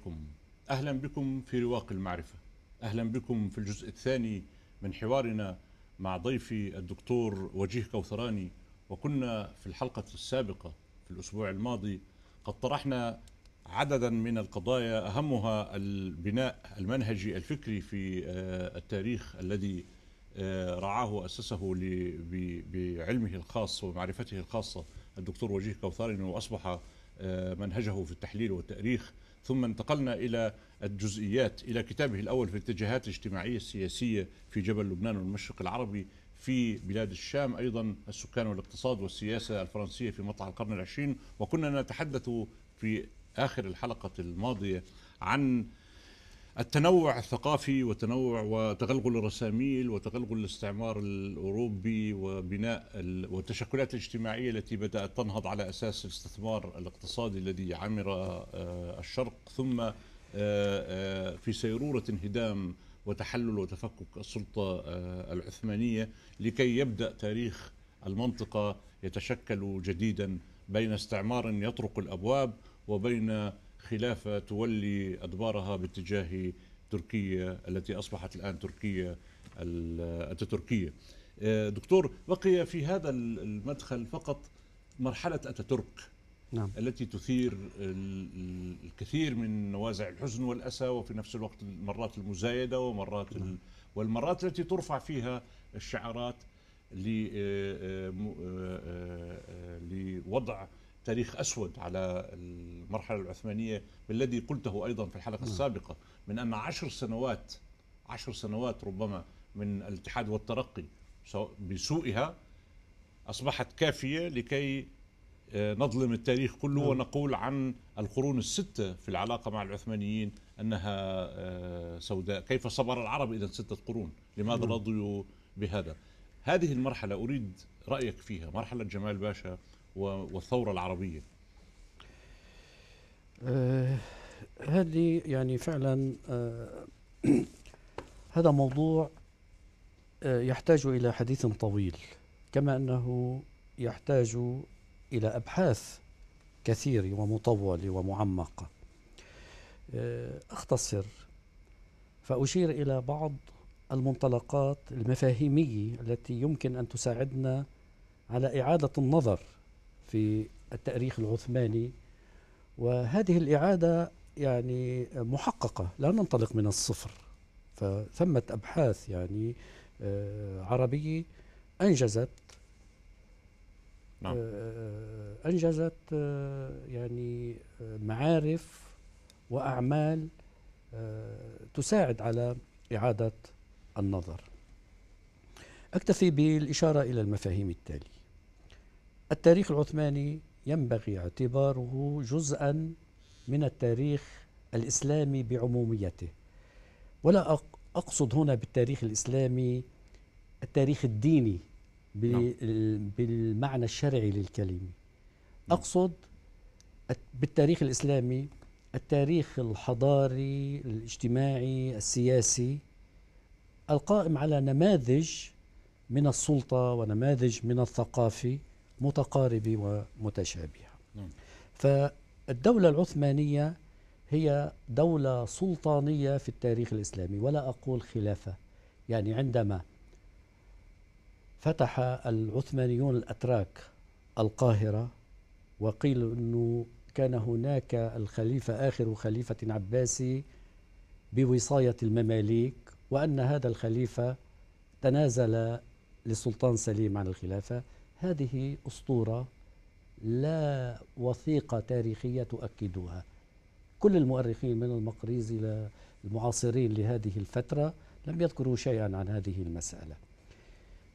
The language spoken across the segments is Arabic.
عليكم أهلا بكم في رواق المعرفة أهلا بكم في الجزء الثاني من حوارنا مع ضيفي الدكتور وجيه كوثراني وكنا في الحلقة السابقة في الأسبوع الماضي قد طرحنا عددا من القضايا أهمها البناء المنهجي الفكري في آه، التاريخ الذي آه، رعاه وأسسه بعلمه الخاص ومعرفته الخاصة الدكتور وجيه كوثراني وأصبح آه، منهجه في التحليل والتأريخ ثم انتقلنا إلى الجزئيات إلى كتابه الأول في الاتجاهات الاجتماعية السياسية في جبل لبنان والمشرق العربي في بلاد الشام أيضا السكان والاقتصاد والسياسة الفرنسية في مطلع القرن العشرين وكنا نتحدث في آخر الحلقة الماضية عن التنوع الثقافي وتنوع وتغلغل الرساميل وتغلغل الاستعمار الاوروبي وبناء والتشكلات الاجتماعيه التي بدات تنهض على اساس الاستثمار الاقتصادي الذي عمر آه، الشرق ثم آه، آه، في سيروره انهدام وتحلل وتفكك السلطه العثمانيه لكي يبدا تاريخ المنطقه يتشكل جديدا بين استعمار يطرق الابواب وبين خلافة تولي أدبارها باتجاه تركيا التي أصبحت الآن تركيا الأتاتركية آه، دكتور بقي في هذا المدخل فقط مرحلة أتاتورك نعم. التي تثير الكثير من نوازع الحزن والأسى وفي نفس الوقت مرات المزايدة ومرات نعم. والمرات التي ترفع فيها الشعارات آه، آه، لوضع تاريخ أسود على المرحلة العثمانية بالذي قلته أيضا في الحلقة نعم. السابقة من أن عشر سنوات عشر سنوات ربما من الاتحاد والترقي بسوئها أصبحت كافية لكي آه، نظلم التاريخ كله نعم. ونقول عن القرون الستة في العلاقة مع العثمانيين أنها آه، سوداء كيف صبر العرب إذا ستة قرون لماذا نعم. رضيوا بهذا هذه المرحلة أريد رأيك فيها مرحلة جمال باشا والثورة العربية آه هذه يعني فعلا آه هذا موضوع آه يحتاج إلى حديث طويل كما أنه يحتاج إلى أبحاث كثيرة ومطولة ومعمقة آه، أختصر فأشير إلى بعض المنطلقات المفاهيمية التي يمكن أن تساعدنا على إعادة النظر في التاريخ العثماني وهذه الإعادة يعني محققة لا ننطلق من الصفر فثمة أبحاث يعني آه، عربية أنجزت نعم. آه، أنجزت آه، يعني معارف وأعمال تساعد على إعادة النظر أكتفي بالإشارة إلى المفاهيم التالية التاريخ العثماني ينبغي اعتباره جزءا من التاريخ الإسلامي بعموميته ولا أقصد هنا بالتاريخ الإسلامي التاريخ الديني نعم. بالمعنى الشرعي للكلمة نعم. أقصد بالتاريخ الإسلامي التاريخ الحضاري الاجتماعي السياسي القائم على نماذج من السلطة ونماذج من الثقافة متقاربة ومتشابهة نعم. فالدولة العثمانية هي دولة سلطانية في التاريخ الإسلامي ولا أقول خلافة يعني عندما فتح العثمانيون الأتراك القاهرة وقيل أنه كان هناك الخليفة آخر خليفة عباسي بوصاية المماليك وأن هذا الخليفة تنازل للسلطان سليم عن الخلافة هذه أسطورة لا وثيقة تاريخية تؤكدها كل المؤرخين من المقريزي إلى المعاصرين لهذه الفترة لم يذكروا شيئا عن هذه المسألة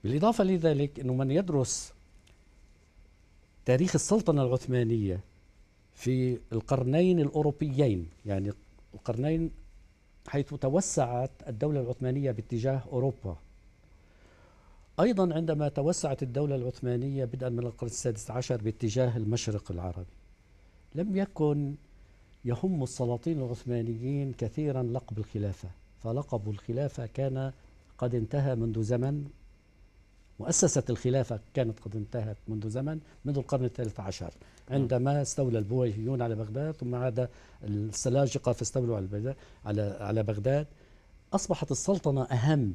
بالإضافة لذلك أنه من يدرس تاريخ السلطنة العثمانية في القرنين الأوروبيين يعني القرنين حيث توسعت الدولة العثمانية باتجاه أوروبا أيضا عندما توسعت الدولة العثمانية بدءا من القرن السادس عشر باتجاه المشرق العربي لم يكن يهم السلاطين العثمانيين كثيرا لقب الخلافة فلقب الخلافة كان قد انتهى منذ زمن مؤسسة الخلافة كانت قد انتهت منذ زمن منذ القرن الثالث عشر عندما استولى البويهيون على بغداد ثم عاد السلاجقة فاستولوا على بغداد على بغداد أصبحت السلطنة أهم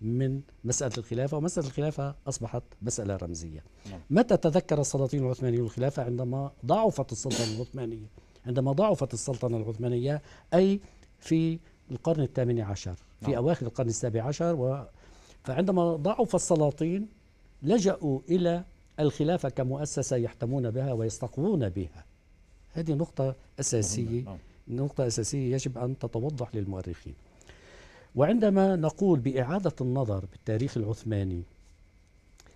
من مسألة الخلافة ومسألة الخلافة أصبحت مسألة رمزية نعم. متى تذكر السلاطين العثمانيون الخلافة عندما ضعفت السلطنة العثمانية عندما ضعفت السلطنة العثمانية أي في القرن الثامن عشر في نعم. أواخر القرن السابع عشر و فعندما ضعف السلاطين لجأوا إلى الخلافة كمؤسسة يحتمون بها ويستقوون بها هذه نقطة أساسية نعم. نقطة أساسية يجب أن تتوضح للمؤرخين وعندما نقول بإعادة النظر بالتاريخ العثماني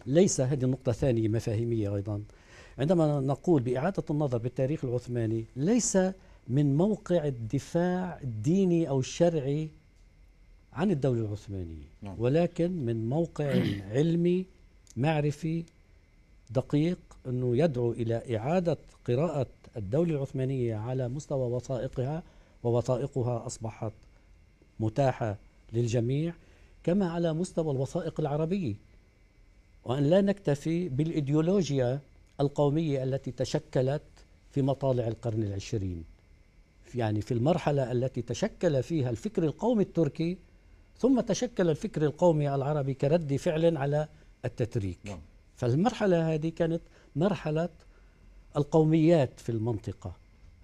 ليس هذه النقطة ثانية مفاهيمية أيضا عندما نقول بإعادة النظر بالتاريخ العثماني ليس من موقع الدفاع الديني أو الشرعي عن الدولة العثمانية نعم. ولكن من موقع علمي معرفي دقيق أنه يدعو إلى إعادة قراءة الدولة العثمانية على مستوى وثائقها ووثائقها أصبحت متاحة للجميع كما على مستوى الوثائق العربية وأن لا نكتفي بالإيديولوجيا القومية التي تشكلت في مطالع القرن العشرين يعني في المرحلة التي تشكل فيها الفكر القومي التركي ثم تشكل الفكر القومي العربي كرد فعل على التتريك نعم. فالمرحلة هذه كانت مرحلة القوميات في المنطقة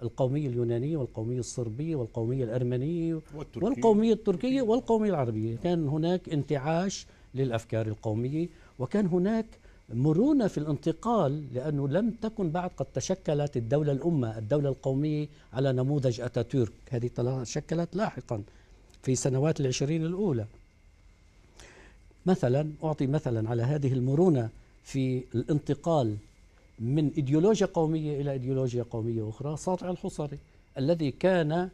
القومية اليونانية والقومية الصربية والقومية الأرمنية والتركية والقومية التركية والقومية العربية كان هناك انتعاش للأفكار القومية وكان هناك مرونة في الانتقال لأنه لم تكن بعد قد تشكلت الدولة الأمة الدولة القومية على نموذج أتاتورك هذه تشكلت لاحقا في سنوات العشرين الأولى مثلا أعطي مثلا على هذه المرونة في الانتقال من إيديولوجيا قومية إلى إيديولوجيا قومية أخرى ساطع الحصري الذي كان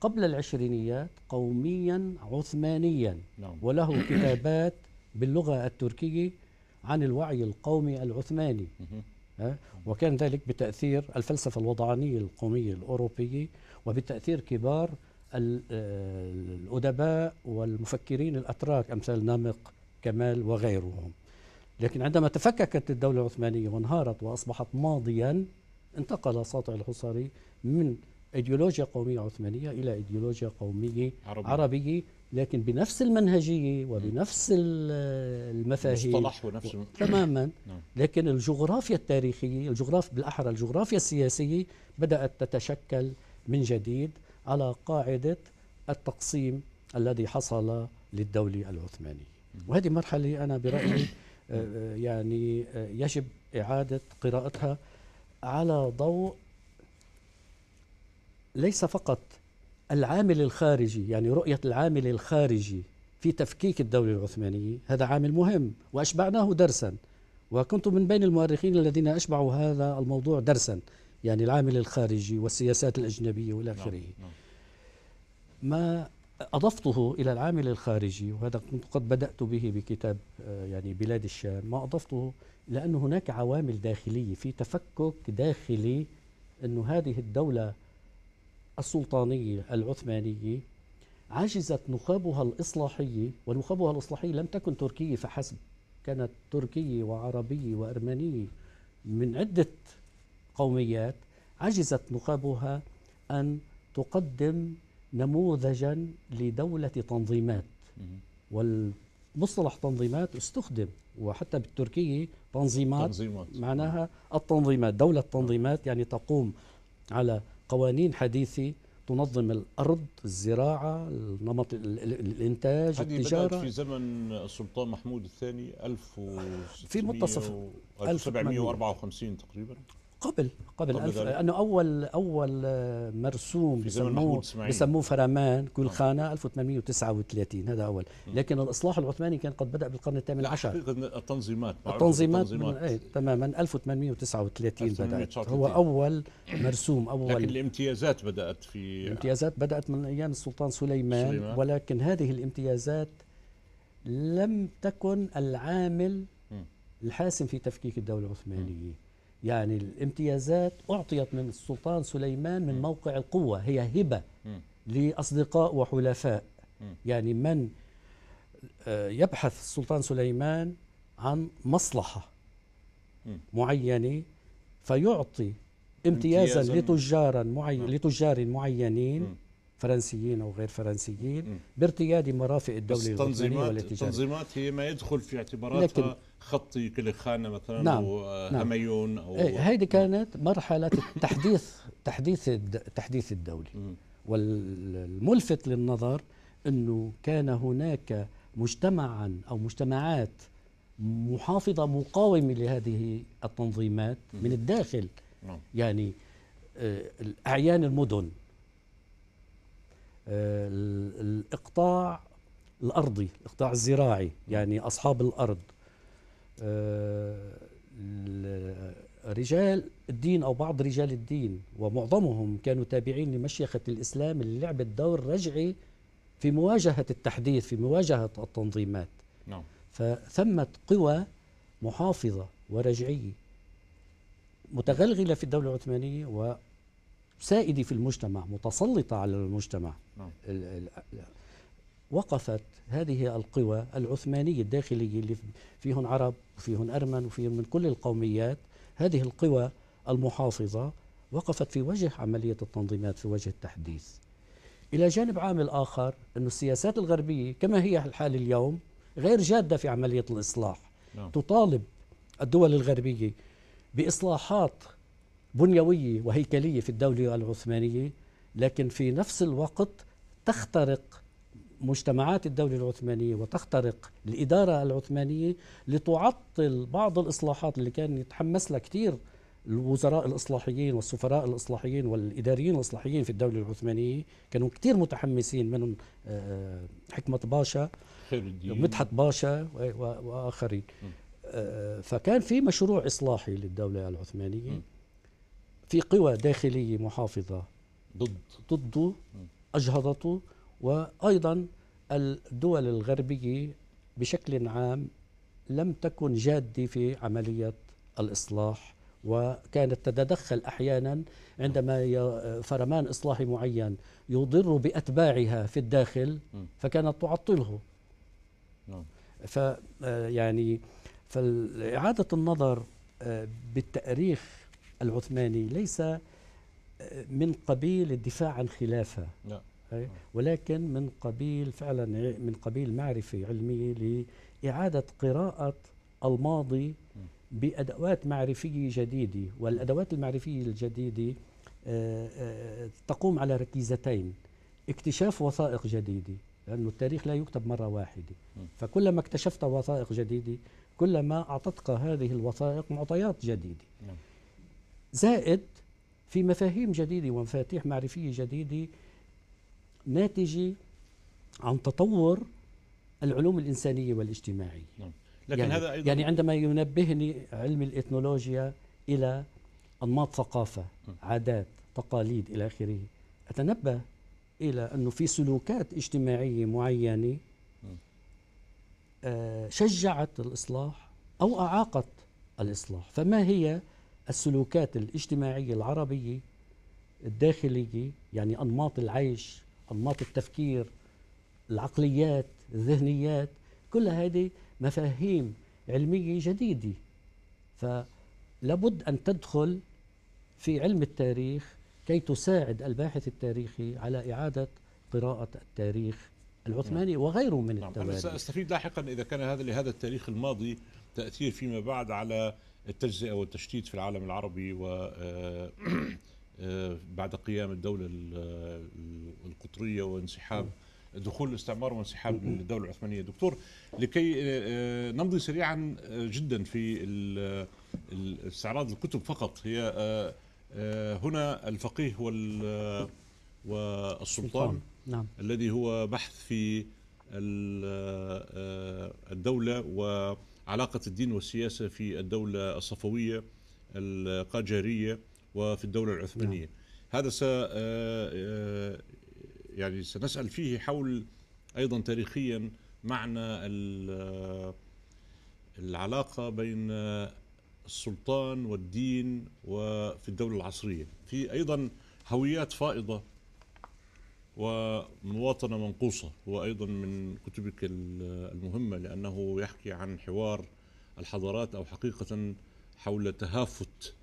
قبل العشرينيات قوميا عثمانيا نعم. وله كتابات باللغة التركية عن الوعي القومي العثماني وكان ذلك بتأثير الفلسفة الوضعانية القومية الأوروبية وبتأثير كبار آه، الأدباء والمفكرين الأتراك أمثال نامق كمال وغيرهم لكن عندما تفككت الدولة العثمانية وانهارت وأصبحت ماضيا انتقل ساطع الحصاري من ايديولوجيا قومية عثمانية إلى ايديولوجيا قومية عربية, عربية لكن بنفس المنهجية وبنفس المفاهيم المصطلح ونفس و... تماما نعم. لكن الجغرافيا التاريخية الجغرافيا بالأحرى الجغرافيا السياسية بدأت تتشكل من جديد على قاعدة التقسيم الذي حصل للدولة العثمانية وهذه مرحلة أنا برأيي آه، آه، يعني آه، يجب إعادة قراءتها على ضوء ليس فقط العامل الخارجي يعني رؤية العامل الخارجي في تفكيك الدولة العثمانية هذا عامل مهم وأشبعناه درسا وكنت من بين المؤرخين الذين أشبعوا هذا الموضوع درسا يعني العامل الخارجي والسياسات الأجنبية والى آخره نعم، نعم. ما أضفته إلى العامل الخارجي وهذا كنت قد بدأت به بكتاب آه، يعني بلاد الشام ما أضفته لأن هناك عوامل داخلية في تفكك داخلي أن هذه الدولة السلطانية العثمانية عجزت نخبها الإصلاحية ونخبها الإصلاحية لم تكن تركية فحسب كانت تركية وعربية وأرمنية من عدة قوميات عجزت نخبها أن تقدم نموذجا لدولة تنظيمات والمصطلح تنظيمات استخدم وحتى بالتركية تنظيمات, تنظيمات. معناها التنظيمات دولة تنظيمات يعني تقوم على قوانين حديثة تنظم الارض، الزراعه، النمط الانتاج، هذه التجاره بدأت في زمن السلطان محمود الثاني 1600 في متصف 1754 تقريبا قبل قبل, لانه ألف اول اول آه، مرسوم بسموه بسموه فرمان كل آه. خانه 1839 هذا اول لكن الاصلاح العثماني كان قد بدا بالقرن الثامن عشر التنظيمات التنظيمات, التنظيمات ايه تماما 1839 بدات هو اول مرسوم اول لكن الامتيازات بدات في الامتيازات بدات من ايام السلطان سليمان, سليمان. ولكن هذه الامتيازات لم تكن العامل الحاسم في تفكيك الدوله العثمانيه يعني الامتيازات أعطيت من السلطان سليمان من موقع القوة هي هبة لأصدقاء وحلفاء يعني من آه، يبحث السلطان سليمان عن مصلحة معينة فيعطي امتيازا لتجارا معين لتجار معينين فرنسيين او غير فرنسيين بارتياد مرافق الدوله العثمانيه والتجاره التنظيمات هي ما يدخل في اعتباراتها خط كليخانه مثلا نعم وهميون آه، نعم او إيه، هيدي كانت مرحله التحديث تحديث تحديث الدوله والملفت للنظر انه كان هناك مجتمعا او مجتمعات محافظه مقاومه لهذه التنظيمات من الداخل نعم. يعني آه، اعيان المدن الإقطاع الأرضي الإقطاع الزراعي يعني أصحاب الأرض آه، رجال الدين أو بعض رجال الدين ومعظمهم كانوا تابعين لمشيخة الإسلام اللي لعبت دور رجعي في مواجهة التحديث في مواجهة التنظيمات نعم. فثمة قوى محافظة ورجعية متغلغلة في الدولة العثمانية سائدة في المجتمع متسلطة على المجتمع نعم. وقفت هذه القوى العثمانية الداخلية اللي فيهم عرب وفيهم أرمن وفيهم من كل القوميات هذه القوى المحافظة وقفت في وجه عملية التنظيمات في وجه التحديث إلى جانب عامل آخر أن السياسات الغربية كما هي الحال اليوم غير جادة في عملية الإصلاح نعم. تطالب الدول الغربية بإصلاحات بنيوية وهيكلية في الدولة العثمانية لكن في نفس الوقت تخترق مجتمعات الدولة العثمانية وتخترق الإدارة العثمانية لتعطل بعض الإصلاحات اللي كان يتحمس لها كثير الوزراء الإصلاحيين والسفراء الإصلاحيين والإداريين الإصلاحيين في الدولة العثمانية كانوا كثير متحمسين منهم آه، حكمة باشا مدحت باشا وآخرين آه، فكان في مشروع إصلاحي للدولة العثمانية في قوى داخلية محافظة ضد ضده أجهضته وأيضا الدول الغربية بشكل عام لم تكن جادة في عملية الإصلاح وكانت تتدخل أحيانا عندما فرمان إصلاحي معين يضر بأتباعها في الداخل فكانت تعطله نعم. ف آه، يعني فإعادة النظر آه، بالتأريخ العثماني ليس آه، من قبيل الدفاع عن خلافة لا. آه. ولكن من قبيل فعلا من قبيل معرفة علمية لإعادة قراءة الماضي بأدوات معرفية جديدة والأدوات المعرفية الجديدة آه، تقوم على ركيزتين اكتشاف وثائق جديدة لأن التاريخ لا يكتب مرة واحدة فكلما اكتشفت وثائق جديدة كلما أعطتك هذه الوثائق معطيات جديدة نعم. زائد في مفاهيم جديدة ومفاتيح معرفية جديدة ناتجة عن تطور العلوم الإنسانية والاجتماعية نعم. لكن يعني هذا أيضا يعني عندما ينبهني علم الإثنولوجيا إلى أنماط ثقافة نعم. عادات تقاليد إلى آخره أتنبه إلى أنه في سلوكات اجتماعية معينة نعم. آه، شجعت الإصلاح أو أعاقت الإصلاح فما هي السلوكات الاجتماعية العربية الداخلية يعني أنماط العيش أنماط التفكير العقليات الذهنيات كل هذه مفاهيم علمية جديدة فلابد أن تدخل في علم التاريخ كي تساعد الباحث التاريخي على إعادة قراءة التاريخ العثماني نعم. وغيره من نعم. التواريخ أنا سأستفيد لاحقا إذا كان هذا لهذا التاريخ الماضي تأثير فيما بعد على التجزئة والتشتيت في العالم العربي و آه، آه، بعد قيام الدولة آه، القطرية وانسحاب دخول الاستعمار وانسحاب الدولة العثمانية دكتور لكي نمضي سريعا جدا في استعراض الكتب فقط هي هنا الفقيه وال والسلطان نعم. الذي هو بحث في الدولة و علاقة الدين والسياسة في الدولة الصفوية القاجارية وفي الدولة العثمانية نعم. هذا س آه، آه، يعني سنسأل فيه حول أيضا تاريخيا معنى آه، العلاقة بين السلطان والدين وفي الدولة العصرية في أيضا هويات فائضة ومواطنة منقوصة هو أيضا من كتبك المهمة لأنه يحكي عن حوار الحضارات أو حقيقة حول تهافت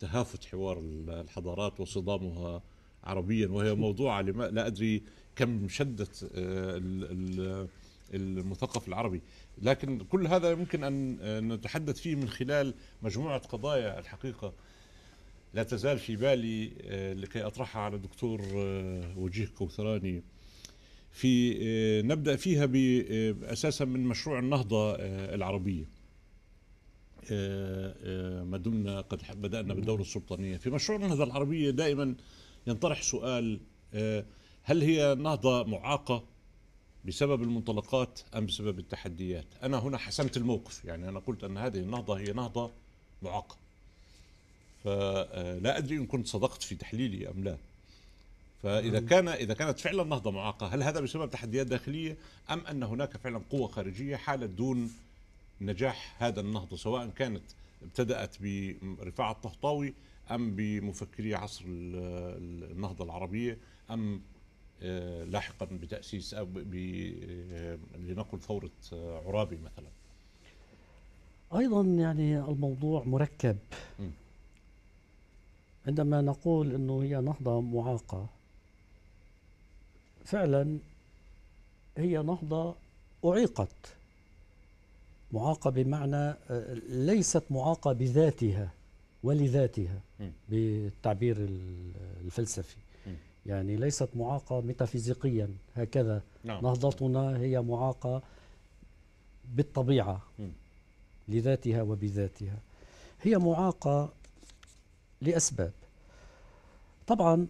تهافت حوار الحضارات وصدامها عربيا وهي موضوعة لا أدري كم شدت آه، المثقف العربي لكن كل هذا يمكن أن آه، نتحدث فيه من خلال مجموعة قضايا الحقيقة لا تزال في بالي آه، لكي أطرحها على الدكتور آه، وجيه كوثراني في آه، نبدأ فيها أساسا من مشروع النهضة العربية ما دمنا قد بدأنا بالدورة السلطانية في مشروع النهضة العربية دائما ينطرح سؤال هل هي نهضة معاقة بسبب المنطلقات أم بسبب التحديات أنا هنا حسمت الموقف يعني أنا قلت أن هذه النهضة هي نهضة معاقة فلا ادري ان كنت صدقت في تحليلي ام لا فاذا كان اذا كانت فعلا نهضه معاقه هل هذا بسبب تحديات داخليه ام ان هناك فعلا قوه خارجيه حالت دون نجاح هذا النهضه سواء كانت ابتدات برفاعه الطهطاوي ام بمفكري عصر النهضه العربيه ام آه، لاحقا بتاسيس أو آه، لنقل فوره آه، عرابي مثلا ايضا يعني الموضوع مركب عندما نقول انه هي نهضه معاقه فعلا هي نهضه اعيقت معاقه بمعنى آه، ليست معاقه بذاتها ولذاتها بالتعبير الفلسفي يعني ليست معاقه ميتافيزيقيا هكذا نعم. نهضتنا هي معاقه بالطبيعه لذاتها وبذاتها هي معاقه لأسباب طبعا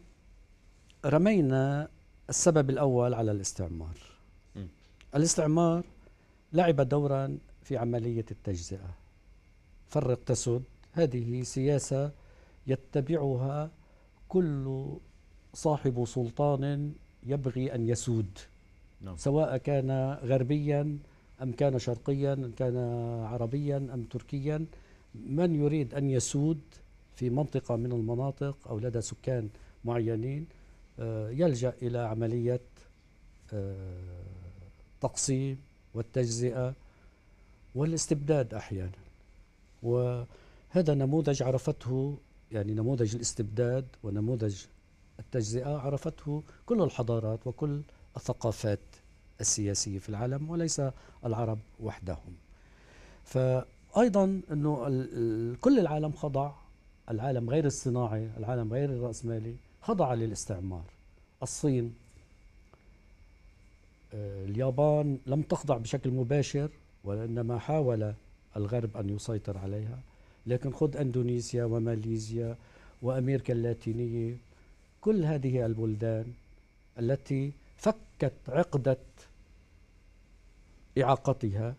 رمينا السبب الأول على الاستعمار م. الاستعمار لعب دورا في عملية التجزئة فرق تسد هذه سياسة يتبعها كل صاحب سلطان يبغي أن يسود نعم. سواء كان غربيا أم كان شرقيا أم كان عربيا أم تركيا من يريد أن يسود في منطقة من المناطق أو لدى سكان معينين آه، يلجأ إلى عملية آه، تقسيم والتجزئة والاستبداد أحيانا وهذا نموذج عرفته يعني نموذج الاستبداد ونموذج التجزئة عرفته كل الحضارات وكل الثقافات السياسية في العالم وليس العرب وحدهم فأيضا أنه كل العالم خضع العالم غير الصناعي العالم غير الرأسمالي خضع للاستعمار الصين آه، اليابان لم تخضع بشكل مباشر وإنما حاول الغرب أن يسيطر عليها لكن خذ أندونيسيا وماليزيا وأمريكا اللاتينية كل هذه البلدان التي فكت عقدة إعاقتها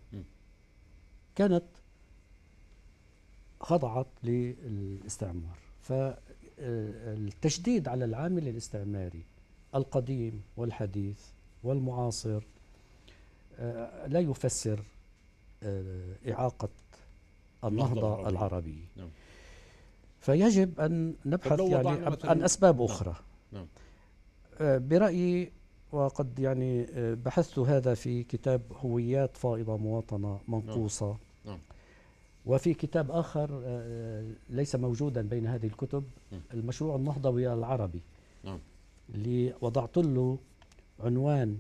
كانت خضعت للاستعمار فالتشديد على العامل الاستعماري القديم والحديث والمعاصر آه، لا يفسر آه، إعاقة النهضة العربية نعم. فيجب أن نبحث يعني عن أسباب نعم. أخرى نعم. آه، برأيي وقد يعني بحثت هذا في كتاب هويات فائضة مواطنة نعم. منقوصة نعم. نعم. وفي كتاب آخر آه، آه، ليس موجودا بين هذه الكتب المشروع النهضوي العربي نعم اللي وضعت له عنوان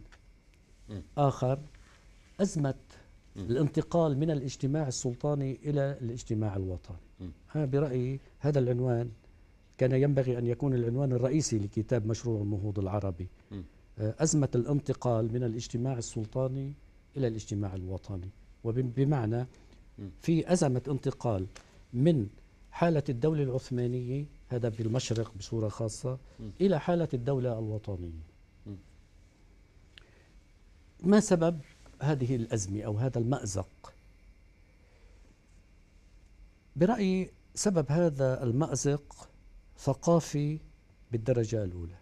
آخر أزمة الانتقال من الاجتماع السلطاني إلى الاجتماع الوطني أنا برأيي هذا العنوان كان ينبغي أن يكون العنوان الرئيسي لكتاب مشروع النهوض العربي آه، أزمة الانتقال من الاجتماع السلطاني إلى الاجتماع الوطني وبمعنى في أزمة انتقال من حالة الدولة العثمانية هذا بالمشرق بصورة خاصة م. إلى حالة الدولة الوطنية م. ما سبب هذه الأزمة أو هذا المأزق برأيي سبب هذا المأزق ثقافي بالدرجة الأولى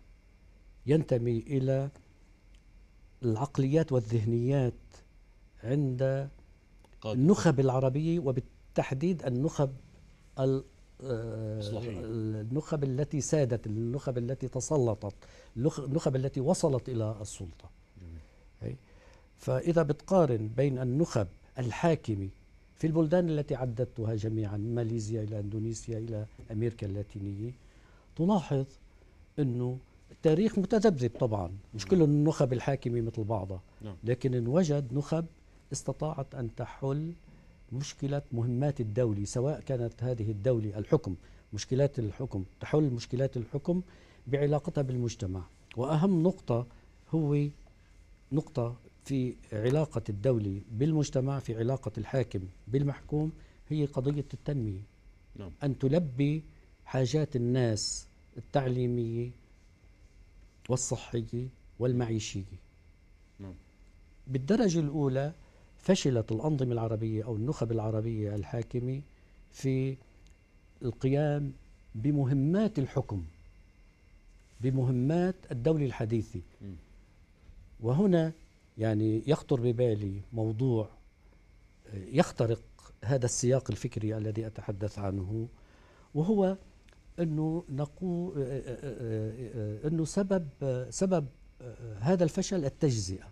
ينتمي إلى العقليات والذهنيات عند قادم. النخب العربية وبالتحديد النخب آه، النخب التي سادت النخب التي تسلطت النخب التي وصلت إلى السلطة جميل. فإذا بتقارن بين النخب الحاكمة في البلدان التي عددتها جميعا ماليزيا إلى أندونيسيا إلى أمريكا اللاتينية تلاحظ أنه التاريخ متذبذب طبعا مش نعم. كل النخب الحاكمة مثل بعضها نعم. لكن انوجد نخب استطاعت أن تحل مشكلة مهمات الدولة سواء كانت هذه الدولة الحكم مشكلات الحكم تحل مشكلات الحكم بعلاقتها بالمجتمع وأهم نقطة هو نقطة في علاقة الدولة بالمجتمع في علاقة الحاكم بالمحكوم هي قضية التنمية نعم. أن تلبي حاجات الناس التعليمية والصحية والمعيشية نعم. بالدرجة الأولى فشلت الأنظمة العربية أو النخب العربية الحاكمة في القيام بمهمات الحكم بمهمات الدولة الحديثة وهنا يعني يخطر ببالي موضوع آه، يخترق هذا السياق الفكري الذي أتحدث عنه وهو أنه نقو آه، آه، أنه سبب سبب هذا الفشل التجزئة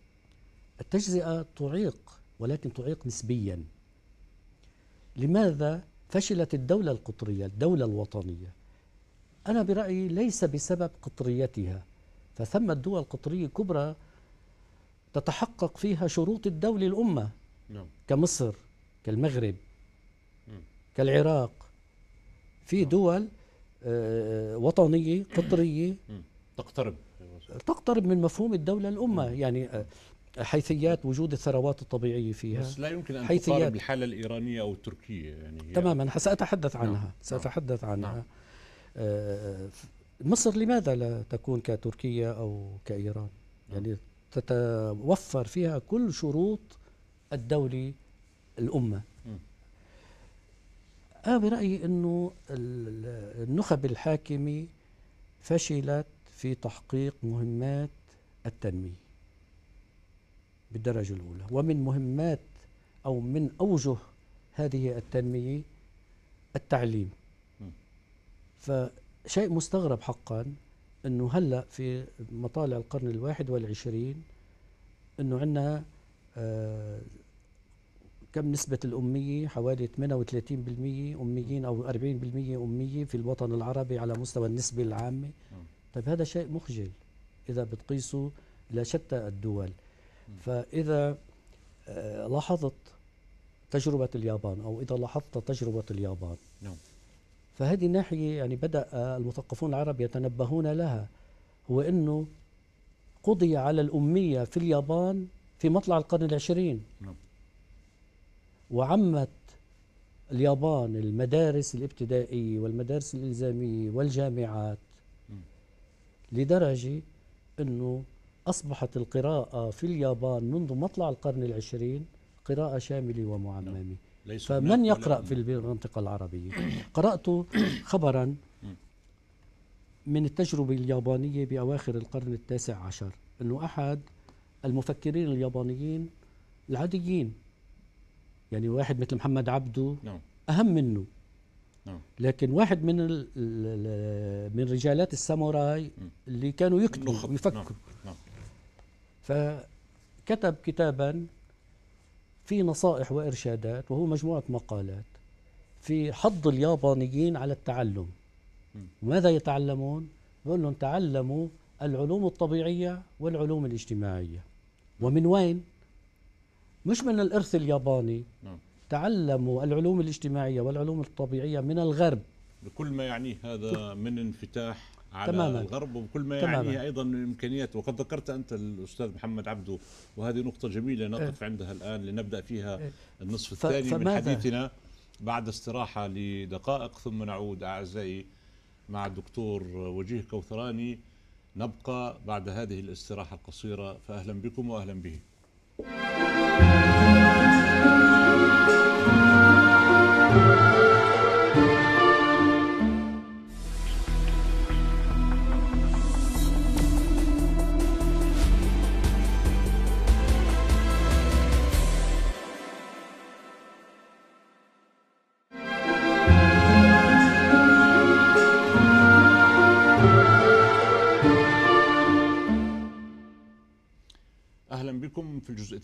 التجزئة تعيق ولكن تعيق نسبيا لماذا فشلت الدولة القطرية الدولة الوطنية أنا برأيي ليس بسبب قطريتها فثمة دول قطرية كبرى تتحقق فيها شروط الدولة الأمة نعم. كمصر كالمغرب كالعراق في نعم. دول آه، وطنية قطرية تقترب تقترب من مفهوم الدولة الأمة يعني آه، حيثيات وجود الثروات الطبيعية فيها بس لا يمكن أن تقارب الحالة الإيرانية أو التركية يعني تماما سأتحدث نعم. عنها نعم. سأتحدث عنها نعم. آه، مصر لماذا لا تكون كتركيا أو كإيران نعم. يعني تتوفر فيها كل شروط الدولة الأمة أنا برأيي أنه النخب الحاكمة فشلت في تحقيق مهمات التنمية بالدرجة الأولى ومن مهمات أو من أوجه هذه التنمية التعليم فشيء مستغرب حقا أنه هلأ في مطالع القرن الواحد والعشرين أنه عندنا آه، كم نسبة الأمية حوالي 38% أميين أو 40% أمية في الوطن العربي على مستوى النسبة العامة طيب هذا شيء مخجل إذا بتقيسه لشتى الدول فإذا آه، لاحظت تجربة اليابان أو إذا لاحظت تجربة اليابان نعم فهذه الناحية يعني بدأ آه، المثقفون العرب يتنبهون لها هو أنه قضي على الأمية في اليابان في مطلع القرن العشرين نعم. وعمت اليابان المدارس الابتدائية والمدارس الإلزامية والجامعات نعم. لدرجة أنه أصبحت القراءة في اليابان منذ مطلع القرن العشرين قراءة شاملة ومعممة نعم. فمن يقرأ في نعم. المنطقة العربية قرأت خبرا من التجربة اليابانية بأواخر القرن التاسع عشر أنه أحد المفكرين اليابانيين العاديين يعني واحد مثل محمد عبده نعم. أهم منه لكن واحد من ال ال من رجالات الساموراي اللي كانوا يكتبوا ويفكروا فكتب كتابا في نصائح وإرشادات وهو مجموعة مقالات في حض اليابانيين على التعلم ماذا يتعلمون؟ بقول لهم تعلموا العلوم الطبيعية والعلوم الاجتماعية ومن وين؟ مش من الإرث الياباني نعم. تعلموا العلوم الاجتماعية والعلوم الطبيعية من الغرب بكل ما يعنيه هذا من انفتاح على تماما. الغرب وكل ما يعنيه ايضا امكانيات وقد ذكرت انت الاستاذ محمد عبده وهذه نقطه جميله نقف إيه. عندها الان لنبدا فيها إيه. النصف الثاني من حديثنا بعد استراحه لدقائق ثم نعود اعزائي مع الدكتور وجيه كوثراني نبقى بعد هذه الاستراحه القصيره فاهلا بكم واهلا به.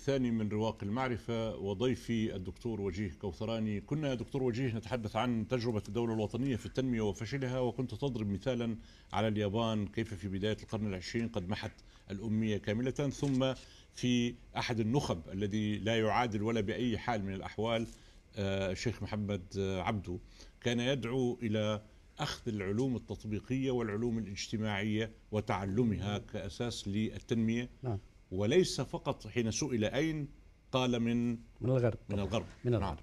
الثاني من رواق المعرفة وضيفي الدكتور وجيه كوثراني كنا يا دكتور وجيه نتحدث عن تجربة الدولة الوطنية في التنمية وفشلها وكنت تضرب مثالا على اليابان كيف في بداية القرن العشرين قد محت الأمية كاملة ثم في أحد النخب الذي لا يعادل ولا بأي حال من الأحوال آه، الشيخ محمد آه، عبده كان يدعو إلى أخذ العلوم التطبيقية والعلوم الاجتماعية وتعلمها كأساس للتنمية نعم. وليس فقط حين سئل أين قال من من الغرب من الغرب من الغرب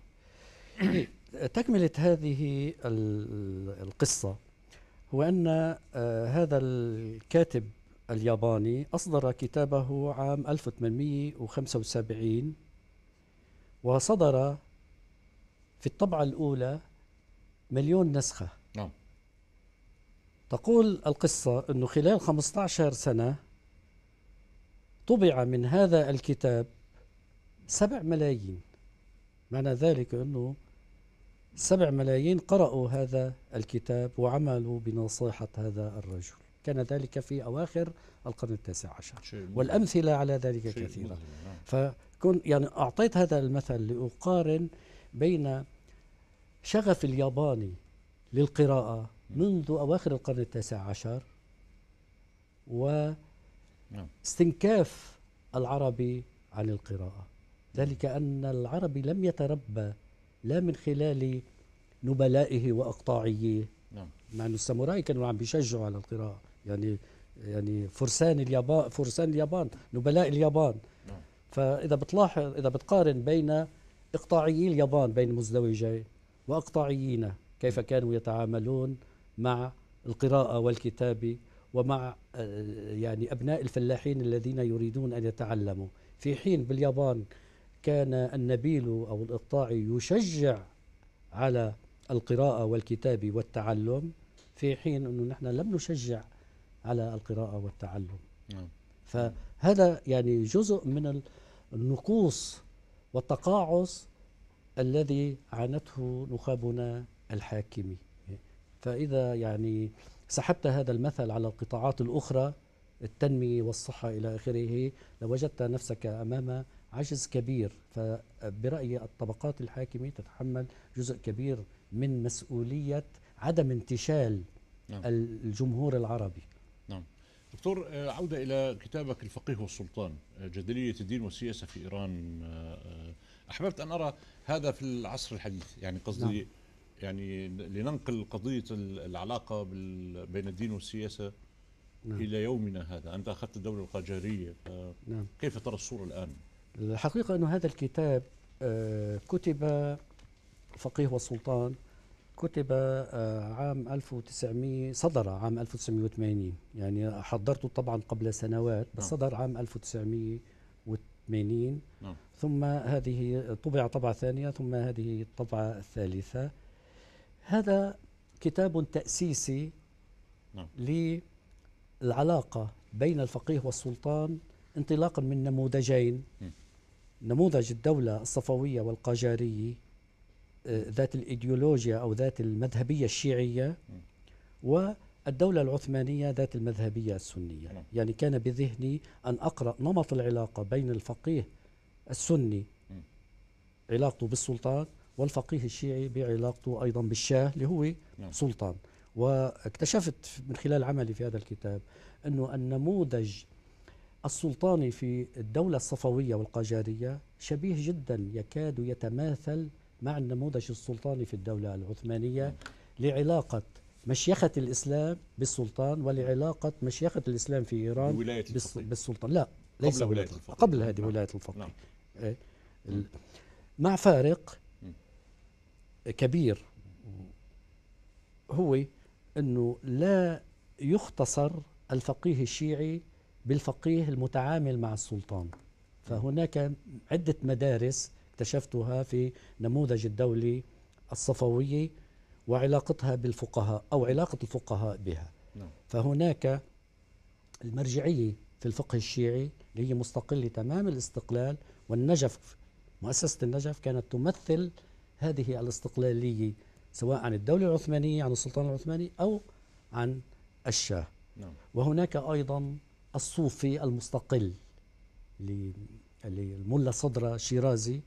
نعم. تكملة هذه القصة هو أن آه، هذا الكاتب الياباني أصدر كتابه عام 1875 وصدر في الطبعة الأولى مليون نسخة نعم تقول القصة أنه خلال 15 سنة طبع من هذا الكتاب سبع ملايين معنى ذلك أنه سبع ملايين قرأوا هذا الكتاب وعملوا بنصيحة هذا الرجل كان ذلك في أواخر القرن التاسع عشر والأمثلة على ذلك كثيرة نعم. فكن يعني أعطيت هذا المثل لأقارن بين شغف الياباني للقراءة منذ أواخر القرن التاسع عشر و نعم. استنكاف العربي عن القراءة ذلك أن العربي لم يتربى لا من خلال نبلائه وأقطاعيه نعم مع أن الساموراي كانوا عم بيشجعوا على القراءة يعني يعني فرسان اليابان فرسان اليابان نبلاء اليابان نعم. فإذا بتلاحظ إذا بتقارن بين إقطاعيي اليابان بين مزدوجي وأقطاعيينا كيف كانوا يتعاملون مع القراءة والكتابة ومع آه، يعني أبناء الفلاحين الذين يريدون أن يتعلموا في حين باليابان كان النبيل أو الإقطاعي يشجع على القراءة والكتاب والتعلم في حين أنه نحن لم نشجع على القراءة والتعلم نعم. فهذا يعني جزء من النقوص والتقاعس الذي عانته نخبنا الحاكمي فإذا يعني سحبت هذا المثل على القطاعات الأخرى التنمية والصحة إلى آخره لوجدت نفسك أمام عجز كبير فبرأيي الطبقات الحاكمة تتحمل جزء كبير من مسؤولية عدم انتشال نعم. الجمهور العربي نعم دكتور آه، عودة إلى كتابك الفقيه والسلطان آه، جدلية الدين والسياسة في إيران آه، أحببت أن أرى هذا في العصر الحديث يعني قصدي نعم. يعني لننقل قضية العلاقة بين الدين والسياسة نعم. إلى يومنا هذا أنت أخذت الدولة القاجارية نعم. كيف ترى الصورة الآن؟ الحقيقة أن هذا الكتاب آه، كتب فقيه والسلطان كتب آه، عام 1900 صدر عام 1980 يعني حضرته طبعا قبل سنوات بس نعم. صدر عام 1980 نعم. ثم هذه طبع طبعة ثانية ثم هذه الطبعة الثالثة هذا كتاب تأسيسي نعم. للعلاقة بين الفقيه والسلطان انطلاقا من نموذجين م. نموذج الدولة الصفوية والقاجارية آه، ذات الإيديولوجيا أو ذات المذهبية الشيعية والدولة العثمانية ذات المذهبية السنية م. نعم. يعني كان بذهني أن أقرأ نمط العلاقة بين الفقيه السني م. علاقته بالسلطان والفقيه الشيعي بعلاقته أيضا بالشاه اللي هو نعم. سلطان واكتشفت من خلال عملي في هذا الكتاب أنه النموذج السلطاني في الدولة الصفوية والقاجارية شبيه جدا يكاد يتماثل مع النموذج السلطاني في الدولة العثمانية نعم. لعلاقة مشيخة الإسلام بالسلطان ولعلاقة مشيخة الإسلام في إيران ولاية بالسلطان لا ليس قبل ولاية الفقيه قبل هذه نعم. ولاية الفقيه نعم. إيه؟ مع فارق كبير هو أنه لا يختصر الفقيه الشيعي بالفقيه المتعامل مع السلطان فهناك عدة مدارس اكتشفتها في نموذج الدولة الصفوية وعلاقتها بالفقهاء أو علاقة الفقهاء بها نعم. فهناك المرجعية في الفقه الشيعي اللي هي مستقلة تمام الاستقلال والنجف مؤسسة النجف كانت تمثل هذه الاستقلالية سواء عن الدولة العثمانية عن السلطان العثماني أو عن الشاه نعم. وهناك أيضا الصوفي المستقل للملا صدرة شيرازي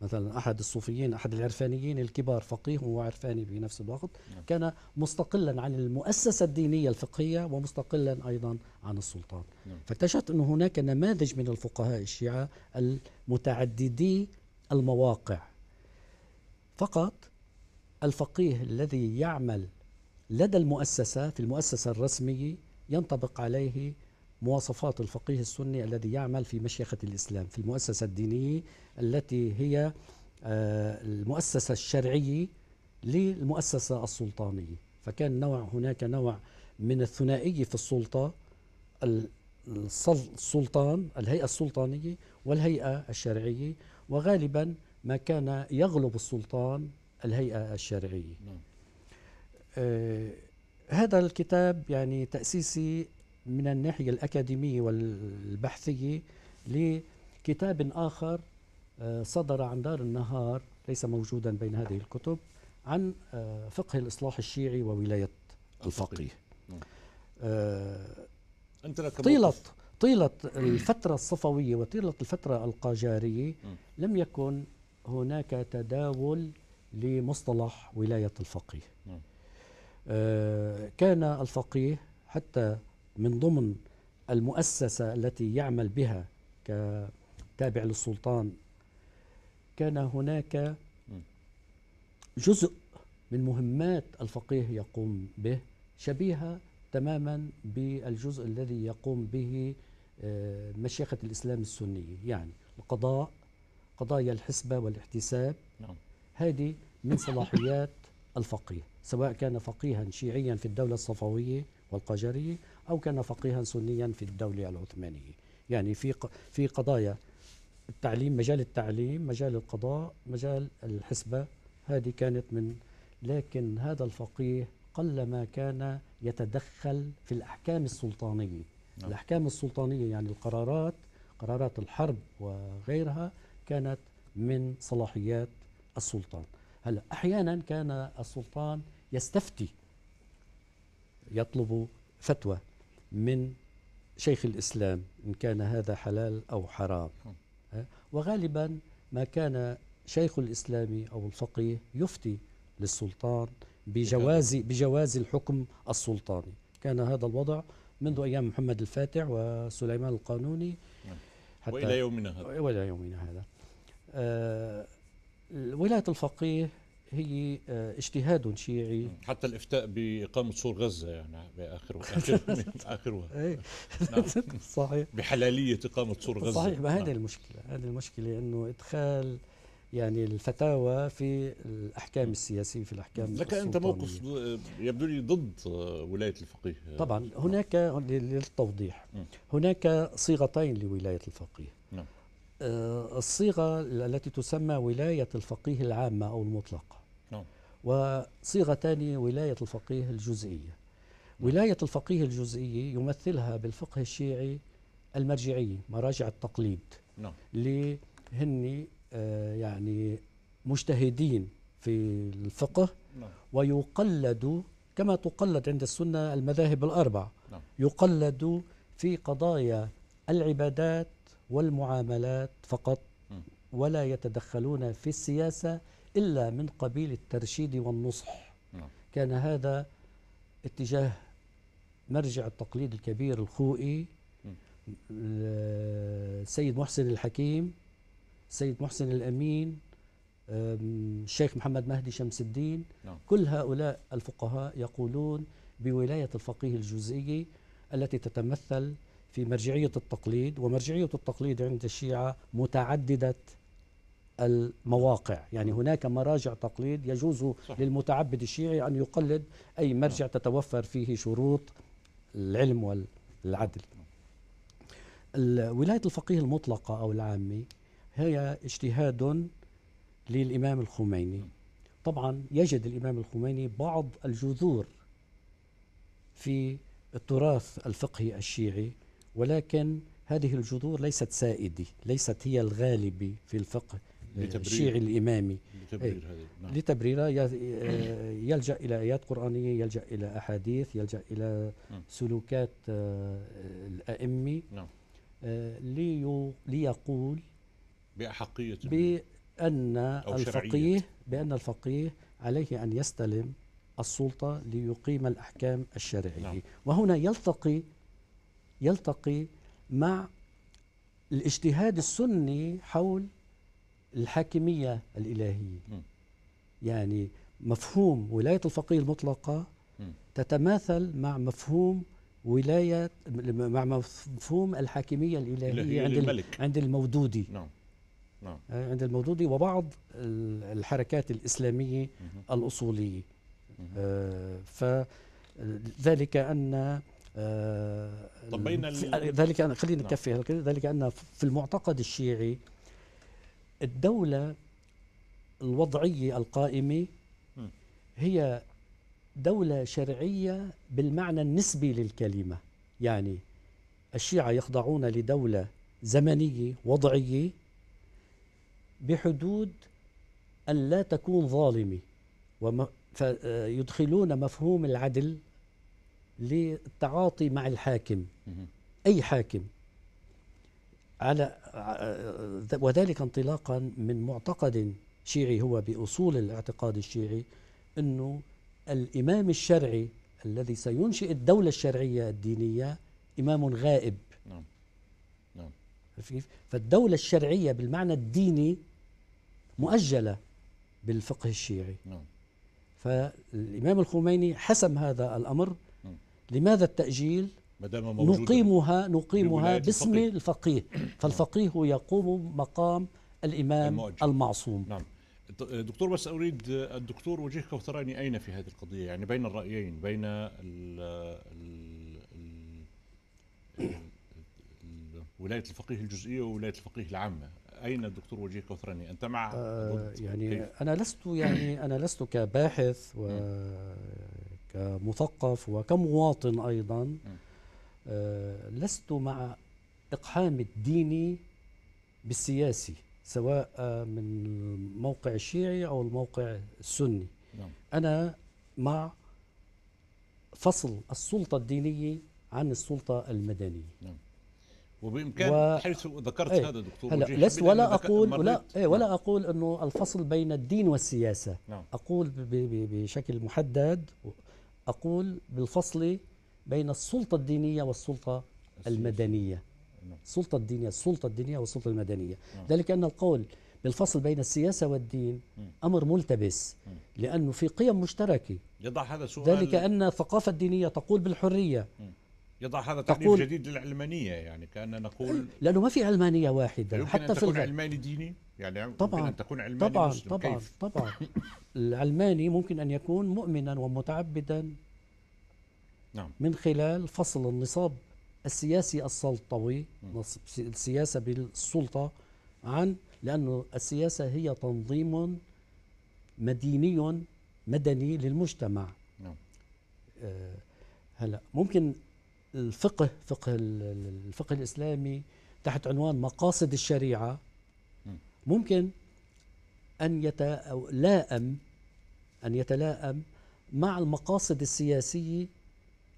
مثلا أحد الصوفيين أحد العرفانيين الكبار فقيه وعرفاني في نفس الوقت نعم. كان مستقلا عن المؤسسة الدينية الفقهية ومستقلا أيضا عن السلطان نعم. فاكتشفت أن هناك نماذج من الفقهاء الشيعة المتعددي المواقع فقط الفقيه الذي يعمل لدى المؤسسة في المؤسسة الرسمية ينطبق عليه مواصفات الفقيه السني الذي يعمل في مشيخة الإسلام في المؤسسة الدينية التي هي آه، المؤسسة الشرعية للمؤسسة السلطانية فكان نوع هناك نوع من الثنائية في السلطة السلطان الهيئة السلطانية والهيئة الشرعية وغالبا ما كان يغلب السلطان الهيئة الشرعية نعم. آه هذا الكتاب يعني تأسيسي من الناحية الأكاديمية والبحثية لكتاب آخر آه صدر عن دار النهار ليس موجودا بين هذه الكتب عن آه فقه الإصلاح الشيعي وولاية الفقيه نعم. آه، أنت لك طيلة طيلة الفترة الصفوية وطيلة الفترة القاجارية نعم. لم يكن هناك تداول لمصطلح ولاية الفقيه نعم. آه، كان الفقيه حتى من ضمن المؤسسة التي يعمل بها كتابع للسلطان كان هناك نعم. جزء من مهمات الفقيه يقوم به شبيهة تماما بالجزء الذي يقوم به آه، مشيخة الإسلام السنية يعني القضاء قضايا الحسبة والاحتساب نعم. هذه من صلاحيات الفقيه سواء كان فقيها شيعيا في الدولة الصفوية والقجرية أو كان فقيها سنيا في الدولة العثمانية يعني في في قضايا التعليم مجال التعليم مجال القضاء مجال الحسبة هذه كانت من لكن هذا الفقيه قلما كان يتدخل في الأحكام السلطانية نعم. الأحكام السلطانية يعني القرارات قرارات الحرب وغيرها كانت من صلاحيات السلطان هلا احيانا كان السلطان يستفتي يطلب فتوى من شيخ الاسلام ان كان هذا حلال او حرام وغالبا ما كان شيخ الاسلام او الفقيه يفتي للسلطان بجواز بجواز الحكم السلطاني كان هذا الوضع منذ ايام محمد الفاتح وسليمان القانوني نعم. حتى والى يومنا هذا والى يومنا هذا آه، ولاية الفقيه هي آه، اجتهاد شيعي حتى الافتاء باقامه سور غزه يعني باخر اخر اي نعم. صحيح بحلاليه اقامه سور غزه صحيح ما هذه نعم. المشكله هذه المشكله انه ادخال يعني الفتاوى في الاحكام السياسيه في الاحكام لك انت موقف يبدو لي ضد ولايه الفقيه طبعا نعم. هناك للتوضيح هناك صيغتين لولايه الفقيه آه، الصيغة التي تسمى ولاية الفقيه العامة أو المطلقة نعم. وصيغة ثانية ولاية الفقيه الجزئية نعم. ولاية الفقيه الجزئية يمثلها بالفقه الشيعي المرجعية مراجع التقليد نعم. اللي هن آه، يعني مجتهدين في الفقه نعم. ويقلد ويقلدوا كما تقلد عند السنة المذاهب الأربع نعم. يقلدوا في قضايا العبادات والمعاملات فقط ولا يتدخلون في السياسة إلا من قبيل الترشيد والنصح كان هذا اتجاه مرجع التقليد الكبير الخوئي السيد محسن الحكيم السيد محسن الأمين الشيخ محمد مهدي شمس الدين نعم. كل هؤلاء الفقهاء يقولون بولاية الفقيه الجزئي التي تتمثل في مرجعية التقليد ومرجعية التقليد عند الشيعة متعددة المواقع يعني هناك مراجع تقليد يجوز صح. للمتعبد الشيعي أن يقلد أي مرجع نعم. تتوفر فيه شروط العلم والعدل ولاية الفقيه المطلقة أو العامي هي اجتهاد للإمام الخميني طبعا يجد الإمام الخميني بعض الجذور في التراث الفقهي الشيعي ولكن هذه الجذور ليست سائدة ليست هي الغالبة في الفقه آه، الشيعي الإمامي لتبريرها إيه. نعم. لتبريرها آه، يلجأ إلى آيات قرآنية يلجأ إلى أحاديث يلجأ إلى نعم. سلوكات آه، الأئمة نعم. ليقول بأحقية بأن الفقيه بأن الفقيه عليه أن يستلم السلطة ليقيم الأحكام الشرعية نعم. وهنا يلتقي يلتقي مع الاجتهاد السني حول الحاكمية الإلهية م. يعني مفهوم ولاية الفقيه المطلقة م. تتماثل مع مفهوم ولاية مع مفهوم الحاكمية الإلهية عند الملك. عند المودودي نعم. نعم. آه، عند المودودي وبعض الحركات الإسلامية م. الأصولية آه فذلك أن آه، طب بين ذلك أنا خلينا نكفي نعم. ذلك أن في المعتقد الشيعي الدولة الوضعية القائمة هي دولة شرعية بالمعنى النسبي للكلمة يعني الشيعة يخضعون لدولة زمنية وضعية بحدود أن لا تكون ظالمة وما فيدخلون آه، مفهوم العدل للتعاطي مع الحاكم أي حاكم على وذلك انطلاقا من معتقد شيعي هو بأصول الاعتقاد الشيعي أنه الإمام الشرعي الذي سينشئ الدولة الشرعية الدينية إمام غائب نعم, نعم. فالدولة الشرعية بالمعنى الديني مؤجلة بالفقه الشيعي نعم فالإمام الخميني حسم هذا الأمر لماذا التأجيل؟ نقيمها نقيمها باسم الفقيه, الفقيه فالفقيه يقوم مقام الإمام المؤجل. المعصوم نعم دكتور بس أريد الدكتور وجيه كوثراني أين في هذه القضية يعني بين الرأيين بين ولاية الفقيه الجزئية وولاية الفقيه العامة أين الدكتور وجيه كوثراني أنت مع آه يعني كيف؟ أنا لست يعني أنا لست كباحث و كمثقف وكمواطن أيضا آه، لست مع إقحام الديني بالسياسي سواء من الموقع الشيعي أو الموقع السني نعم. أنا مع فصل السلطة الدينية عن السلطة المدنية نعم. وبامكان و... حيث ذكرت ايه هذا دكتور هلا لست ولا اقول ولا ايه ولا نعم. اقول انه الفصل بين الدين والسياسه نعم. اقول ب... ب... بشكل محدد أقول بالفصل بين السلطة الدينية والسلطة المدنية السلطة نعم. الدينية السلطة الدينية والسلطة المدنية نعم. ذلك أن القول بالفصل بين السياسة والدين نعم. أمر ملتبس لأنه في قيم مشتركة يضع هذا سؤال ذلك أن الثقافة الدينية تقول بالحرية يضع هذا تعريف تقول جديد للعلمانيه يعني كاننا نقول لانه ما في علمانيه واحده يمكن حتى أن في تكون علماني ديني يعني طبعا ممكن أن تكون علماني طبعا مسلم. طبعا كيف؟ طبعا العلماني ممكن ان يكون مؤمنا ومتعبدا نعم من خلال فصل النصاب السياسي السلطوي نصب السياسه بالسلطه عن لانه السياسه هي تنظيم مديني مدني للمجتمع نعم آه هلا ممكن الفقه فقه الفقه الاسلامي تحت عنوان مقاصد الشريعه ممكن ان يتلائم ان يتلائم مع المقاصد السياسيه